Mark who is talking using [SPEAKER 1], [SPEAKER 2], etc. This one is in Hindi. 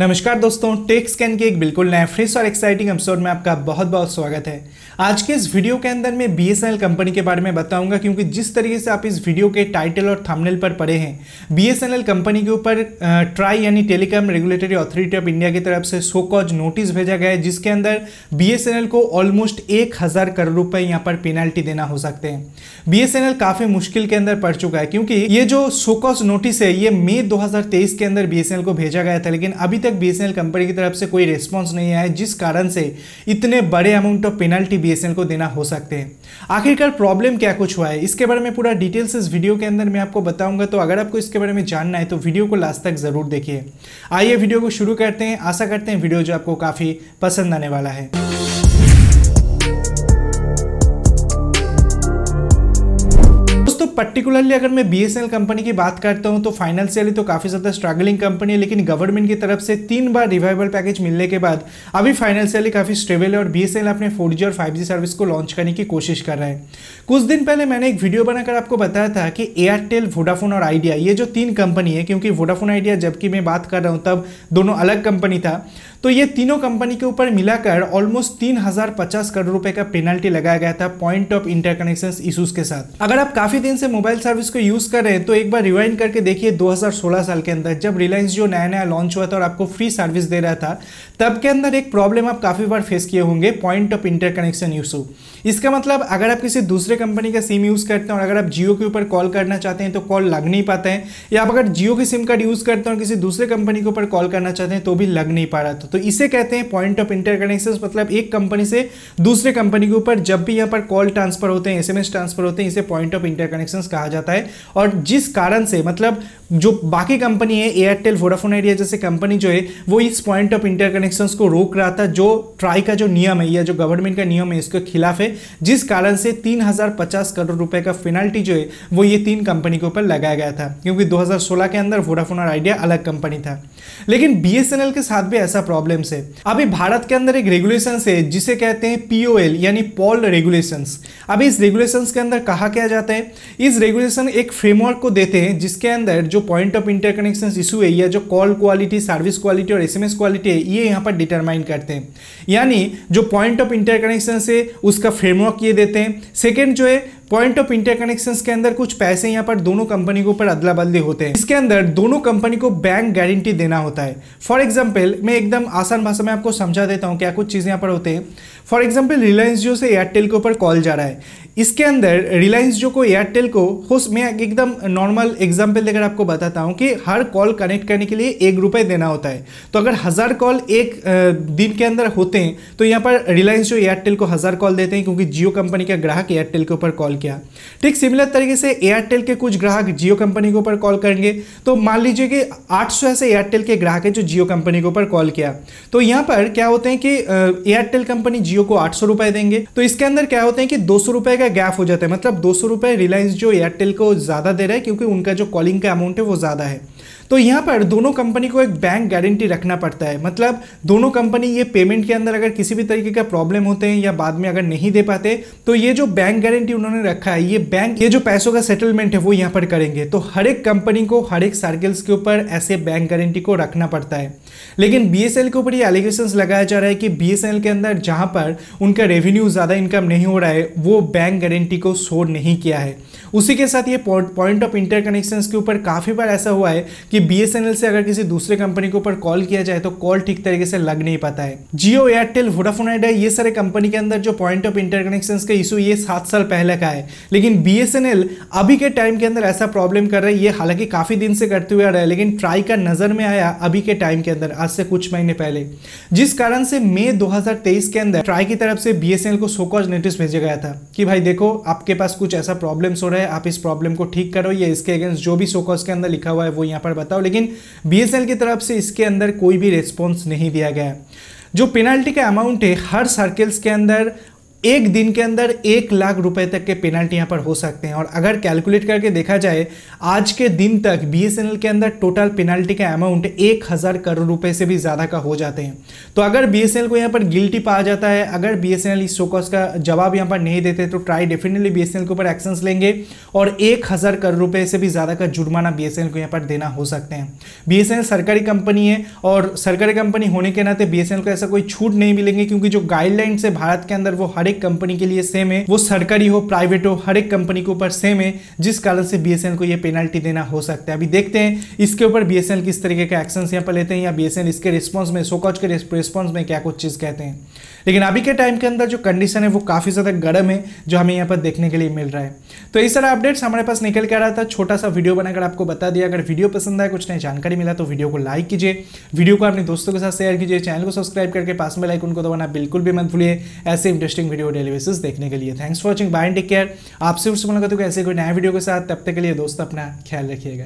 [SPEAKER 1] नमस्कार दोस्तों टेक स्कैन के एक बिल्कुल नए फ्रेश और एक्साइटिंग एपिसोड में आपका बहुत बहुत स्वागत है आज के इस वीडियो के अंदर मैं बी कंपनी के बारे में बताऊंगा क्योंकि जिस तरीके से आप इस वीडियो के टाइटल और थंबनेल पर पड़े हैं बी कंपनी के ऊपर ट्राई यानी telecom regulatory authority of India की तरफ से सो कॉज नोटिस भेजा गया है जिसके अंदर बी को ऑलमोस्ट एक हज़ार करोड़ रुपए यहाँ पर पेनाल्टी देना हो सकते हैं बी काफ़ी मुश्किल के अंदर पड़ चुका है क्योंकि ये जो सो कॉज नोटिस है ये मई दो के अंदर बी को भेजा गया था लेकिन अभी तक बी कंपनी की तरफ से कोई रिस्पॉन्स नहीं आया जिस कारण से इतने बड़े अमाउंट ऑफ पेनल्टी बी को देना हो सकते हैं आखिरकार प्रॉब्लम क्या कुछ हुआ है इसके बारे में पूरा डिटेल्स इस वीडियो के अंदर मैं आपको बताऊंगा तो अगर आपको इसके बारे में जानना है तो वीडियो को लास्ट तक ज़रूर देखिए आइए वीडियो को शुरू करते हैं आशा करते हैं वीडियो जो आपको काफ़ी पसंद आने वाला है पर्टिकुलरली अगर मैं बीएसएनएल कंपनी की बात करता हूँ तो फाइनेंशियली तो काफ़ी ज़्यादा स्ट्रगलिंग कंपनी है लेकिन गवर्नमेंट की तरफ से तीन बार रिवाइवल पैकेज मिलने के बाद अभी फाइनेंशियली काफ़ी स्टेबल है और बीएसएनएल अपने फोर और फाइव सर्विस को लॉन्च करने की कोशिश कर रहा है कुछ दिन पहले मैंने एक वीडियो बनाकर आपको बताया था कि एयरटेल वोडाफोन और आइडिया ये जो तीन कंपनी है क्योंकि वोडाफोन आइडिया जबकि मैं बात कर रहा हूँ तब दोनों अलग कंपनी था तो ये तीनों कंपनी के ऊपर मिलाकर ऑलमोस्ट तीन हजार पचास करोड़ रुपए का पेनल्टी लगाया गया था पॉइंट ऑफ इंटरकनेक्शन इशूज के साथ अगर आप काफी दिन से से मोबाइल सर्विस को यूज़ कर रहे हैं तो एक बार रिवाइंड करके देखिए 2016 साल के अंदर जब रिलायंस जो नया नया लॉन्च हुआ था और आपको फ्री सर्विस दे रहा था तब के अंदर एक प्रॉब्लम आप काफ़ी बार फेस किए होंगे पॉइंट ऑफ इंटरकनेक्शन इशू इसका मतलब अगर आप किसी दूसरे कंपनी का सिम यूज़ करते हैं और अगर आप जियो के ऊपर कॉल करना चाहते हैं तो कॉल लग नहीं पाते हैं या आप अगर जियो की सिम कार्ड यूज़ करते हैं और किसी दूसरे कंपनी के ऊपर कॉल करना चाहते हैं तो भी लग नहीं पा रहा था तो इसे कहते हैं पॉइंट ऑफ इंटरकनेक्शन मतलब एक कंपनी से दूसरे कंपनी के ऊपर जब भी यहाँ पर कॉल ट्रांसफर होते हैं एस ट्रांसफर होते हैं इसे पॉइंट ऑफ इंटरकनेक्शन कनेक्शंस कहा जाता है और जिस कारण से मतलब जो बाकी कंपनी है एयरटेल वोडाफोन आइडिया जैसे कंपनी जो है वो इस पॉइंट ऑफ इंटरकनेक्शंस को रोक रहा था जो ट्राई का जो नियम है या जो गवर्नमेंट का नियम है इसके खिलाफ है जिस कारण से तीन करोड़ रुपए का पेनाल्टी जो है वो ये तीन कंपनी के ऊपर लगाया गया था क्योंकि दो के अंदर वोडाफोन और आइडिया अलग कंपनी था लेकिन बी के साथ भी ऐसा प्रॉब्लम है अभी भारत के अंदर एक रेगुलेशन है जिसे कहते हैं पी यानी पॉल रेगुलेशन अभी इस रेगुलेशन के अंदर कहा क्या जाता है इस रेगुलेशन एक फ्रेमवर्क को देते हैं जिसके अंदर जो पॉइंट ऑफ इंटरकनेक्शन इशू है या जो कॉल क्वालिटी सर्विस क्वालिटी और एसएमएस क्वालिटी है ये यहाँ पर डिटरमाइन करते हैं यानी जो पॉइंट ऑफ इंटरकनेक्शन है उसका फ्रेमवर्क ये देते हैं सेकेंड जो है पॉइंट ऑफ इंटरकनेक्शन के अंदर कुछ पैसे यहाँ पर दोनों कंपनी के ऊपर अदला बदली होते हैं इसके अंदर दोनों कंपनी को बैंक गारंटी देना होता है फॉर एग्जाम्पल मैं एकदम आसान भाषा में आपको समझा देता हूँ क्या कुछ चीज़ यहाँ पर होते हैं फॉर एग्जाम्पल रिलायंस जियो से एयरटेल के ऊपर कॉल जा रहा है इसके अंदर रिलायंस जो को एयरटेल को हो मैं एकदम नॉर्मल एग्जाम्पल देकर आपको बताता हूँ कि हर कॉल कनेक्ट करने के लिए एक रुपये देना होता है तो अगर हज़ार कॉल एक दिन के अंदर होते हैं तो यहाँ पर रिलायंस जो एयरटेल को हज़ार कॉल देते हैं क्योंकि जियो कंपनी का ग्राहक एयरटेल के ऊपर कॉल किया ठीक सिमिलर तरीके से एयरटेल के कुछ ग्राहक जियो कंपनी के ऊपर कॉल करेंगे तो मान लीजिए कि आठ ऐसे एयरटेल के ग्राहक है जो जियो कंपनी के ऊपर कॉल किया तो यहाँ पर क्या होते हैं कि एयरटेल कंपनी जियो को आठ सौ देंगे तो इसके अंदर क्या होते हैं कि दो सौ का का गैप हो जाता है मतलब दो सौ रिलायंस जो एयरटेल को ज़्यादा दे रहा है क्योंकि उनका जो कॉलिंग का अमाउंट है वो ज़्यादा है तो यहाँ पर दोनों कंपनी को एक बैंक गारंटी रखना पड़ता है मतलब दोनों कंपनी ये पेमेंट के अंदर अगर किसी भी तरीके का प्रॉब्लम होते हैं या बाद में अगर नहीं दे पाते तो ये जो बैंक गारंटी उन्होंने रखा है ये बैंक ये जो पैसों का सेटलमेंट है वो यहाँ पर करेंगे तो हर एक कंपनी को हर एक सर्कल्स के ऊपर ऐसे बैंक गारंटी को रखना पड़ता है लेकिन बी के ऊपर ये एलिगेशन लगाया जा रहा है कि बी के अंदर जहाँ पर उनका रेवेन्यू ज़्यादा इनकम नहीं हो रहा है वो बैंक गारंटी को शोर नहीं किया है उसी के साथ ये पॉइंट ऑफ इंटरकनेक्शन के ऊपर काफ़ी बार ऐसा हुआ है कि बीएसएनएल से अगर किसी दूसरे कंपनी के ऊपर कॉल किया जाए तो कॉल ठीक तरीके से लग नहीं पाता है जियो एयरटेल वोडाफोन आइडिया ये सारे कंपनी के अंदर जो पॉइंट ऑफ इंटरकनेक्शन का इशू ये सात साल पहले का है लेकिन बी अभी के टाइम के अंदर ऐसा प्रॉब्लम कर रहा है ये हालांकि काफ़ी दिन से करते हुए आ रहा है लेकिन ट्राई का नज़र में आया अभी के टाइम के अंदर आज से कुछ महीने पहले जिस कारण से मई 2023 के अंदर ट्राई की तरफ से बीएसएनएल को सोकॉज नोटिस भेजा गया था कि भाई देखो आपके पास कुछ ऐसा प्रॉब्लम हो रहा है आप इस प्रॉब्लम को ठीक करो या इसके अगेंस्ट जो भी सोकॉज के अंदर लिखा हुआ है वो यहाँ पर बताओ लेकिन बी की तरफ से इसके अंदर कोई भी रिस्पॉन्स नहीं दिया गया है जो पेनल्टी का अमाउंट है हर सर्कल्स के अंदर एक दिन के अंदर एक लाख रुपए तक के पेनल्टी यहाँ पर हो सकते हैं और अगर कैलकुलेट करके देखा जाए आज के दिन तक बीएसएनएल के अंदर टोटल पेनल्टी का अमाउंट एक हज़ार करोड़ रुपए से भी ज़्यादा का हो जाते हैं तो अगर बीएसएनएल को यहाँ पर गिल्टी पाया जाता है अगर बीएसएनएल इस शोकॉस का जवाब यहाँ पर नहीं देते तो ट्राई डेफिनेटली बीएसएनएल के ऊपर एक्शंस लेंगे और एक हज़ार करोड़ रुपए से भी ज़्यादा का जुर्माना बी को यहाँ पर देना हो सकते हैं बीएसएनएल सरकारी कंपनी है और सरकारी कंपनी होने के नाते बी को ऐसा कोई छूट नहीं मिलेंगे क्योंकि जो गाइडलाइंस है भारत के अंदर वो हर एक कंपनी के लिए सेम है वो सरकारी हो प्राइवेट हो हर एक कंपनी के ऊपर सेम है जिस कारण से बी को ये पेनल्टी देना हो सकता है अभी देखते हैं इसके ऊपर बी किस तरीके का एक्शन यहाँ पर लेते हैं या बी इसके रिस्पॉन्स में सोकॉच के रिस्पॉन्स में क्या कुछ चीज़ कहते हैं लेकिन अभी के टाइम के अंदर जो कंडीशन है वो काफ़ी ज़्यादा गर्म है जो हमें यहाँ पर देखने के लिए मिल रहा है तो इस सारा अपडेट्स हमारे पास निकल के आ रहा था छोटा सा वीडियो बनाकर आपको बता दिया अगर वीडियो पसंद आए कुछ नई जानकारी मिला तो वीडियो को लाइक कीजिए वीडियो को अपने दोस्तों के साथ शेयर कीजिए चैनल को सब्सक्राइब करके पास में लाइक उनको दबाना बिल्कुल भी मत भूलिए ऐसे इंटरेस्टिंग वीडियो डेली बेसिस देखने के लिए thanks for watching bye take care आपसे उससे मुलाकात होगी ऐसे कोई नया वीडियो के साथ तब तक के लिए दोस्त अपना ख्याल रखिएगा